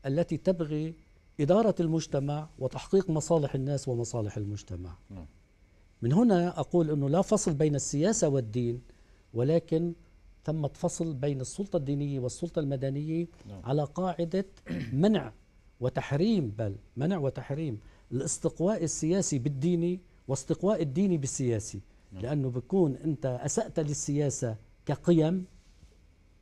التي تبغي اداره المجتمع وتحقيق مصالح الناس ومصالح المجتمع من هنا اقول انه لا فصل بين السياسه والدين ولكن تم فصل بين السلطه الدينيه والسلطه المدنيه نعم. على قاعده منع وتحريم بل منع وتحريم الاستقواء السياسي بالديني واستقواء الديني بالسياسي نعم. لأنه بكون أنت أسأت للسياسة كقيم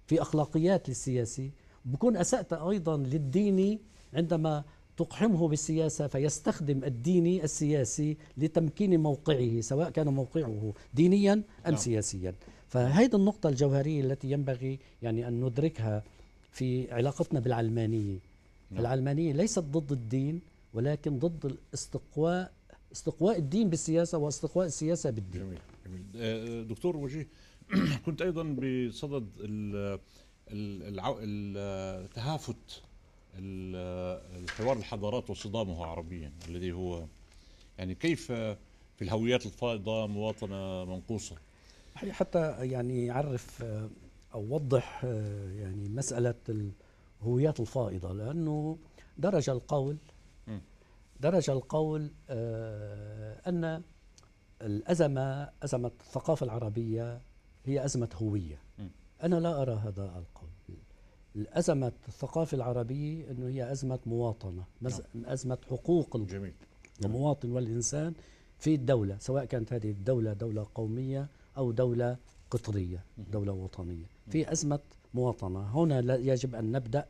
في أخلاقيات للسياسي بكون أسأت أيضا للديني عندما تقحمه بالسياسة فيستخدم الديني السياسي لتمكين موقعه سواء كان موقعه دينيا أم نعم. سياسيا فهذه النقطة الجوهرية التي ينبغي يعني أن ندركها في علاقتنا بالعلمانية نعم. العلمانية ليست ضد الدين ولكن ضد الاستقواء استقواء الدين بالسياسة واستقواء السياسة بالدين جميل, جميل. آه، دكتور وجيه كنت أيضا بصدد التهافت الحوار الحضارات وصدامها عربيا الذي هو يعني كيف في الهويات الفائضة مواطنة منقوصة حتى يعني يعرف أو وضح آه، يعني مسألة هويات الفائضة لأنه درج القول درج القول آه، أن الأزمة أزمة الثقافة العربية هي أزمة هوية أنا لا أرى هذا القول الأزمة الثقافة العربية أنه هي أزمة مواطنة نعم. أزمة حقوق جميل. المواطن والإنسان في الدولة سواء كانت هذه الدولة دولة قومية أو دولة قطرية دولة وطنية في أزمة مواطنة هنا يجب أن نبدأ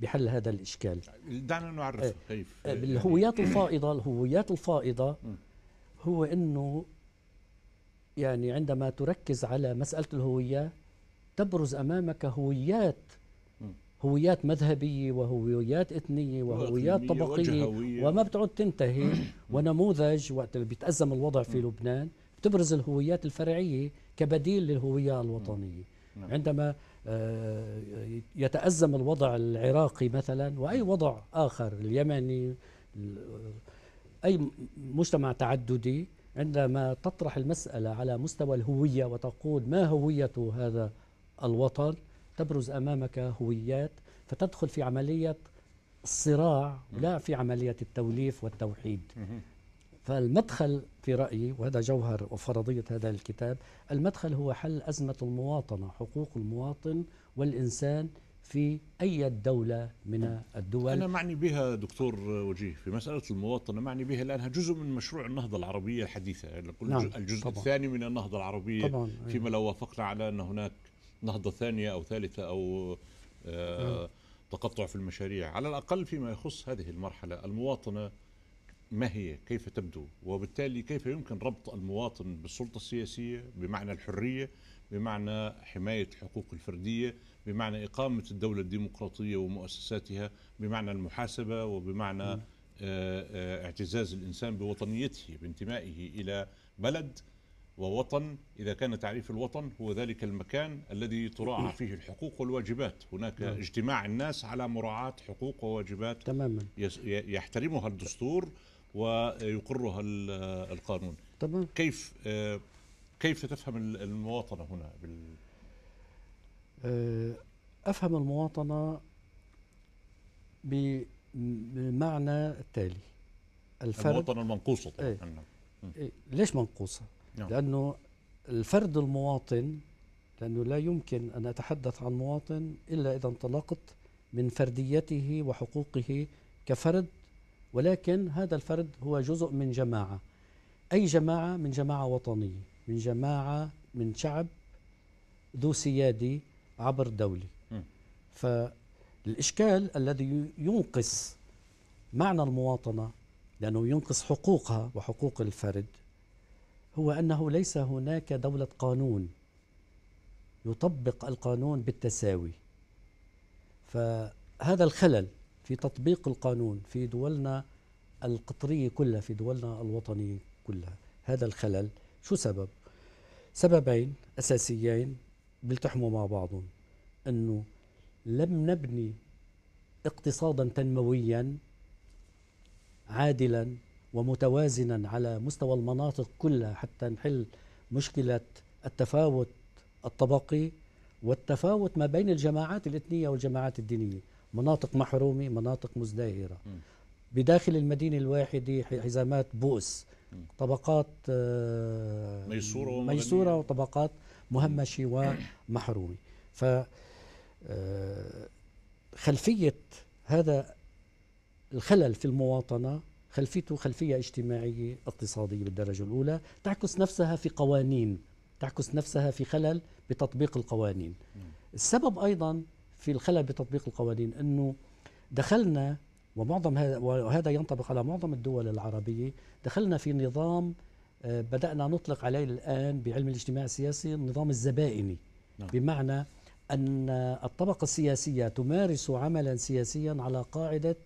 بحل هذا الإشكال دعنا نعرف آه، كيف آه، الهويات الفائضة الهويات الفائضة هو أنه يعني عندما تركز على مسألة الهوية تبرز أمامك هويات هويات مذهبية وهويات إثنية وهويات طبقية وما بتعود تنتهي ونموذج وقت بيتأزم الوضع في لبنان تبرز الهويات الفرعية كبديل للهوية الوطنية نعم. عندما آه، يتأزم الوضع العراقي مثلا وأي وضع آخر اليمني أي مجتمع تعددي عندما تطرح المسألة على مستوى الهوية وتقول ما هوية هذا الوطن تبرز أمامك هويات فتدخل في عملية الصراع لا في عملية التوليف والتوحيد فالمدخل في رأيي وهذا جوهر وفرضية هذا الكتاب المدخل هو حل أزمة المواطنة حقوق المواطن والإنسان في أي دولة من الدول أنا معني بها دكتور وجيه في مسألة المواطنة معني بها لأنها جزء من مشروع النهضة العربية الحديثة يعني نعم الجزء طبعا الثاني من النهضة العربية طبعا فيما أيوة. لو وافقنا على أن هناك نهضة ثانية أو ثالثة أو آه نعم. تقطع في المشاريع على الأقل فيما يخص هذه المرحلة المواطنة ما هي كيف تبدو وبالتالي كيف يمكن ربط المواطن بالسلطة السياسية بمعنى الحرية بمعنى حماية الحقوق الفردية بمعنى إقامة الدولة الديمقراطية ومؤسساتها بمعنى المحاسبة وبمعنى آه، آه، اعتزاز الإنسان بوطنيته بانتمائه إلى بلد ووطن إذا كان تعريف الوطن هو ذلك المكان الذي تراعى نعم. فيه الحقوق والواجبات هناك نعم. اجتماع الناس على مراعاة حقوق وواجبات تماما يحترمها الدستور ويقرها القانون طبعا كيف آه، كيف تفهم المواطنه هنا بال آه، افهم المواطنه بمعنى التالي الفرد المواطنه المنقوصه طبعا ايه نعم. ايه ليش منقوصه؟ نعم. لانه الفرد المواطن لانه لا يمكن ان اتحدث عن مواطن الا اذا انطلقت من فرديته وحقوقه كفرد ولكن هذا الفرد هو جزء من جماعة أي جماعة من جماعة وطنية من جماعة من شعب ذو سيادة عبر دولة فالإشكال الذي ينقص معنى المواطنة لأنه ينقص حقوقها وحقوق الفرد هو أنه ليس هناك دولة قانون يطبق القانون بالتساوي فهذا الخلل في تطبيق القانون في دولنا القطرية كلها في دولنا الوطنية كلها هذا الخلل شو سبب؟ سببين أساسيين بيلتحموا مع بعضهم أنه لم نبني اقتصادا تنمويا عادلا ومتوازنا على مستوى المناطق كلها حتى نحل مشكلة التفاوت الطبقي والتفاوت ما بين الجماعات الإثنية والجماعات الدينية مناطق محرومة مناطق مزدهرة بداخل المدينة الواحدة حزامات بؤس طبقات آه، ميسورة, ميسورة وطبقات مهمشة ومحرومة ف آه، خلفية هذا الخلل في المواطنة خلفيته خلفية اجتماعية اقتصادية بالدرجة الأولى تعكس نفسها في قوانين تعكس نفسها في خلل بتطبيق القوانين السبب أيضا في الخلل بتطبيق القوانين انه دخلنا ومعظم هذا وهذا ينطبق على معظم الدول العربيه دخلنا في نظام آه، بدانا نطلق عليه الان بعلم الاجتماع السياسي النظام الزبائني نعم. بمعنى ان الطبقه السياسيه تمارس عملا سياسيا على قاعده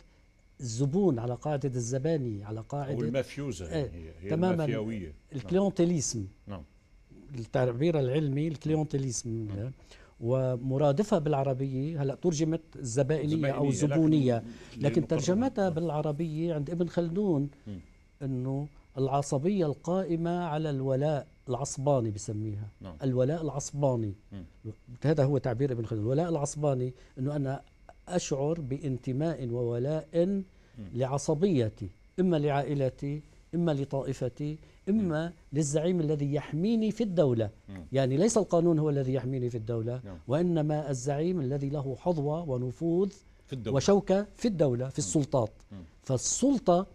الزبون على قاعده الزباني على قاعده والمافيوزا آه، يعني هي, هي تماما نعم. الكليونتليزم نعم التعبير العلمي الكليونتيليزم نعم. ومرادفها بالعربية هلا ترجمت الزبائنية أو الزبونية لكن ترجمتها بالعربية عند ابن خلدون أنه العصبية القائمة على الولاء العصباني بسميها نعم. الولاء العصباني م. هذا هو تعبير ابن خلدون الولاء العصباني أنه أنا أشعر بانتماء وولاء م. لعصبيتي إما لعائلتي إما لطائفتي إما للزعيم الذي يحميني في الدولة يعني ليس القانون هو الذي يحميني في الدولة نعم. وإنما الزعيم الذي له حظوة ونفوذ في الدولة. وشوكة في الدولة في السلطات فالسلطة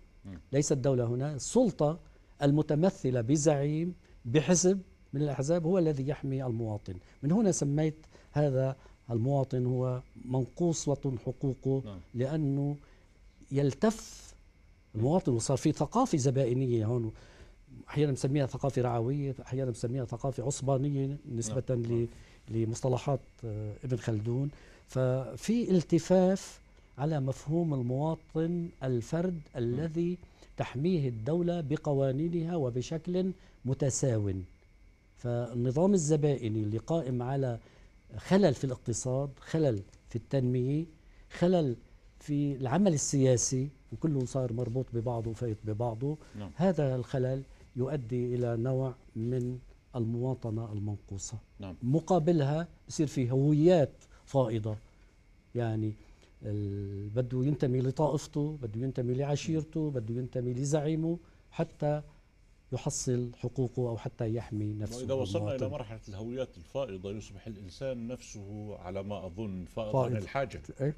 ليس الدولة هنا السلطة المتمثلة بزعيم بحزب من الأحزاب هو الذي يحمي المواطن من هنا سميت هذا المواطن هو منقوصة حقوقه نعم. لأنه يلتف المواطن وصار في ثقافة زبائنية هون احيانا بنسميها ثقافه رعويه احيانا بنسميها ثقافه عصبانيه نسبه نعم. لمصطلحات آه، ابن خلدون ففي التفاف على مفهوم المواطن الفرد نعم. الذي تحميه الدوله بقوانينها وبشكل متساو فالنظام الزبائني اللي قائم على خلل في الاقتصاد خلل في التنميه خلل في العمل السياسي وكله صار مربوط ببعضه وفايت ببعضه نعم. هذا الخلل يؤدي إلى نوع من المواطنة المنقوصة نعم. مقابلها بصير في هويات فائضة يعني بده ينتمي لطائفته بده ينتمي لعشيرته بده ينتمي لزعيمه حتى يحصل حقوقه أو حتى يحمي نفسه إذا وصلنا المواطن. إلى مرحلة الهويات الفائضة يصبح الإنسان نفسه على ما أظن فائضا الحاجة إيه؟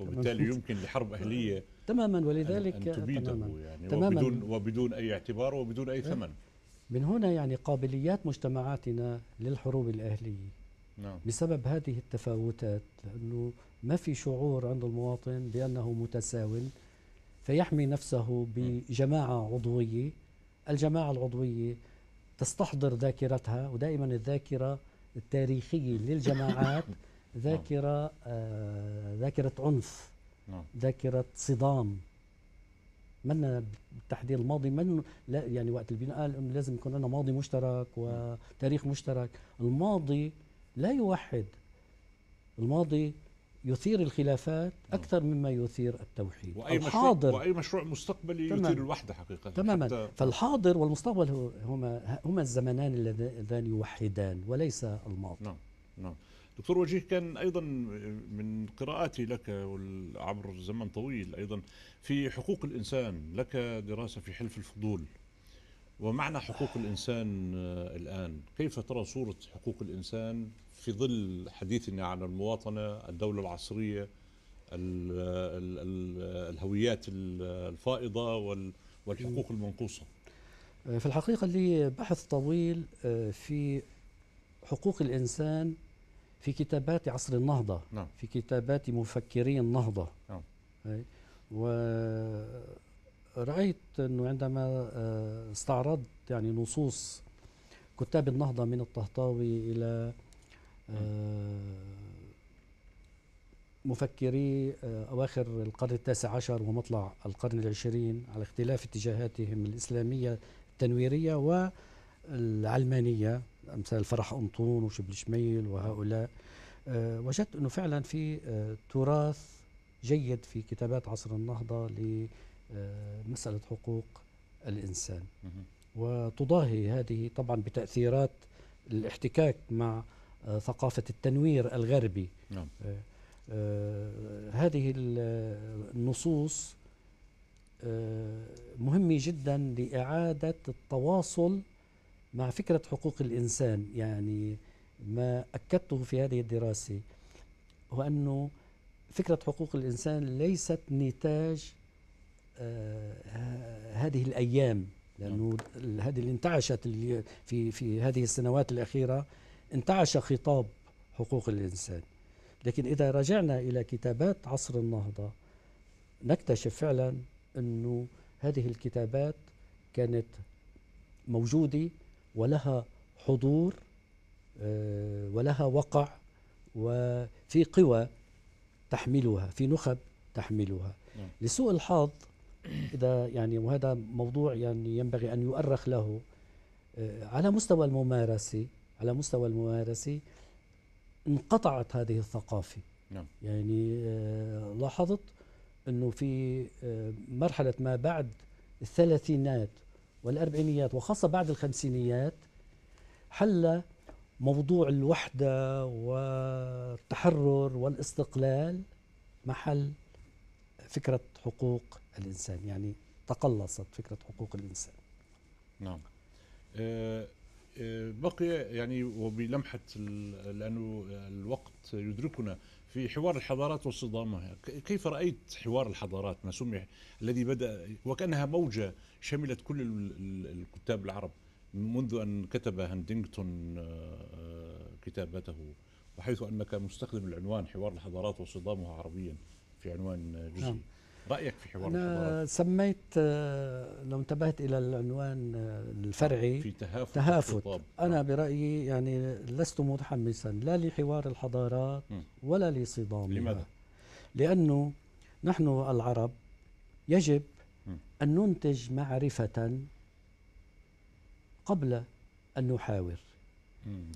وبالتالي يمكن لحرب اهليه تماما ولذلك أن تماما, يعني تماما وبدون وبدون اي اعتبار وبدون اي إيه؟ ثمن من هنا يعني قابليات مجتمعاتنا للحروب الاهليه نعم. بسبب هذه التفاوتات لانه ما في شعور عند المواطن بانه متساوي فيحمي نفسه بجماعه عضويه الجماعه العضويه تستحضر ذاكرتها ودائما الذاكره التاريخيه للجماعات نعم. ذاكرة آه ذاكرة عنف نعم. ذاكرة صدام منا بالتحديد الماضي من لا يعني وقت البناء قال انه لازم يكون لنا ماضي مشترك نعم. وتاريخ مشترك الماضي لا يوحد الماضي يثير الخلافات أكثر مما يثير التوحيد وأي الحاضر مشروع وأي مشروع مستقبلي تمام يثير الوحدة حقيقة تماما فالحاضر والمستقبل هما هما الزمنان اللذان يوحدان وليس الماضي نعم نعم دكتور وجيه كان ايضا من قراءاتي لك عبر زمن طويل ايضا في حقوق الانسان لك دراسه في حلف الفضول ومعنى حقوق الانسان آه، الان كيف ترى صوره حقوق الانسان في ظل حديثنا عن المواطنه الدوله العصريه الهويات الفائضه والحقوق المنقوصه آه، في الحقيقه لي بحث طويل آه، في حقوق الانسان في كتابات عصر النهضة نعم. في كتابات مفكري النهضة نعم. ورأيت أنه عندما آه، استعرضت يعني نصوص كتاب النهضة من الطهطاوي إلى آه، نعم. مفكري آه، أواخر القرن التاسع عشر ومطلع القرن العشرين على اختلاف اتجاهاتهم الإسلامية التنويرية والعلمانية امثال فرح انطون وشبل شميل وهؤلاء آه، وجدت انه فعلا في آه، تراث جيد في كتابات عصر النهضه لمساله آه، حقوق الانسان وتضاهي هذه طبعا بتاثيرات الاحتكاك مع ثقافه التنوير الغربي نعم. هذه النصوص مهمه جدا لاعاده التواصل مع فكرة حقوق الإنسان يعني ما أكدته في هذه الدراسة هو أنه فكرة حقوق الإنسان ليست نتاج آه، هذه الأيام لأنه هذه اللي انتعشت في في هذه السنوات الأخيرة انتعش خطاب حقوق الإنسان لكن إذا رجعنا إلى كتابات عصر النهضة نكتشف فعلا أنه هذه الكتابات كانت موجودة ولها حضور آه، ولها وقع وفي قوى تحملها في نخب تحملها نعم. لسوء الحظ إذا يعني وهذا موضوع يعني ينبغي أن يؤرخ له آه، على مستوى الممارسة على مستوى الممارسة انقطعت هذه الثقافة نعم. يعني آه، لاحظت أنه في مرحلة ما بعد الثلاثينات والأربعينيات وخاصة بعد الخمسينيات حل موضوع الوحدة والتحرر والاستقلال محل فكرة حقوق الإنسان يعني تقلصت فكرة حقوق الإنسان نعم آه، آه، بقي يعني وبلمحة لأنه الوقت يدركنا في حوار الحضارات وصدامها كيف رأيت حوار الحضارات ما سمي الذي بدأ وكأنها موجة شملت كل الكتاب العرب منذ أن كتب هندينغتون آه، آه، كتابته وحيث أنك مستخدم العنوان حوار الحضارات وصدامها عربيا في عنوان جزئي نعم. رأيك في حوار أنا الحضارات؟ سميت آه، لو انتبهت إلى العنوان الفرعي في تهافت, تهافت. أنا نعم. برأيي يعني لست متحمسا لا لحوار الحضارات ولا لصدامها لماذا؟ لأنه نحن العرب يجب أن ننتج معرفة قبل أن نحاور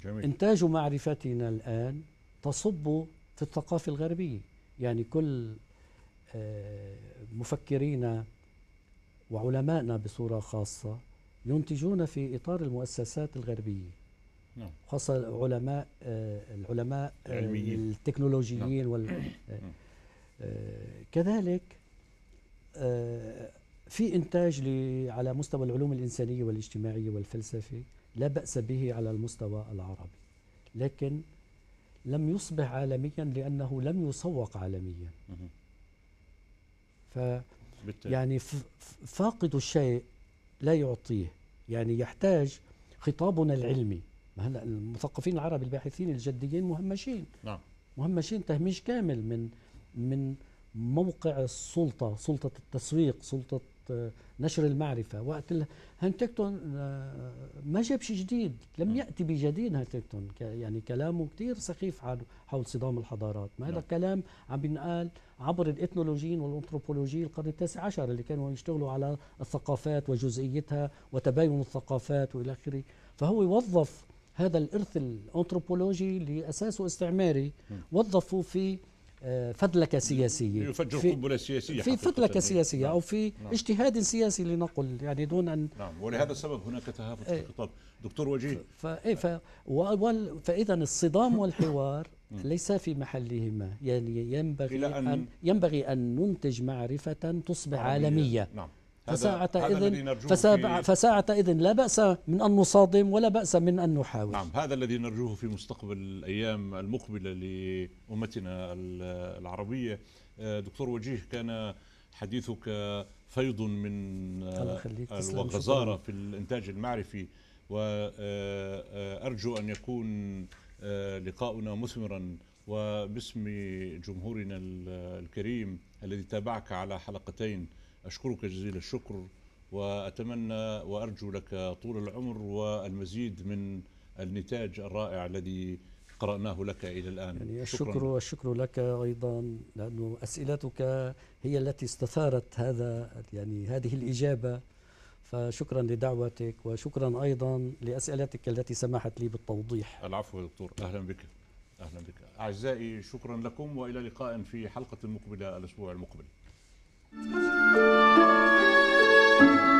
جميل. إنتاج معرفتنا الآن تصب في الثقافة الغربية يعني كل آه، مفكرين وعلمائنا بصورة خاصة ينتجون في إطار المؤسسات الغربية نعم. خاصة علماء آه، العلماء علميين. التكنولوجيين نعم. وال آه، كذلك في إنتاج على مستوى العلوم الإنسانية والاجتماعية والفلسفة لا بأس به على المستوى العربي لكن لم يصبح عالميا لأنه لم يسوق عالميا ف يعني فاقد الشيء لا يعطيه يعني يحتاج خطابنا العلمي هلا المثقفين العرب الباحثين الجديين مهمشين نعم مهمشين تهميش كامل من من موقع السلطة سلطة التسويق سلطة نشر المعرفة وقت هنتكتون آه، ما جاب شيء جديد لم يأتي بجديد هنتكتون يعني كلامه كثير سخيف حول صدام الحضارات ما هذا نعم. كلام عم بينقال عبر الاثنولوجيين والانثروبولوجيين القرن التاسع عشر اللي كانوا يشتغلوا على الثقافات وجزئيتها وتباين الثقافات والى اخره فهو يوظف هذا الارث الانثروبولوجي اللي اساسه استعماري وظفوا في فدلكه سياسيه يفجر قنبله سياسيه في فدلكه سياسيه او نعم. في نعم. اجتهاد سياسي لنقل يعني دون ان نعم ولهذا السبب هناك تهافت في إيه. الخطاب دكتور وجيه ف... ف... إيه، فاذا الصدام والحوار ليس في محلهما يعني ينبغي أن, أن ينبغي ان ننتج معرفه تصبح عالميه, عالمية. نعم فساعة إذن فساعة إذن لا بأس من أن نصادم ولا بأس من أن نحاول نعم هذا الذي نرجوه في مستقبل الأيام المقبلة لأمتنا العربية آه، دكتور وجيه كان حديثك فيض من آه، الوغزارة في الإنتاج المعرفي وأرجو آه، أن يكون لقاؤنا مثمرا وباسم جمهورنا الكريم الذي تابعك على حلقتين أشكرك جزيل الشكر وأتمنى وأرجو لك طول العمر والمزيد من النتاج الرائع الذي قرأناه لك إلى الآن يعني الشكر الشكر لك أيضا لأنه أسئلتك هي التي استثارت هذا يعني هذه الإجابة فشكرا لدعوتك وشكرا أيضا لأسئلتك التي سمحت لي بالتوضيح العفو يا دكتور أهلا بك أهلا بك أعزائي شكرا لكم وإلى لقاء في حلقة مقبلة الأسبوع المقبل Thank you.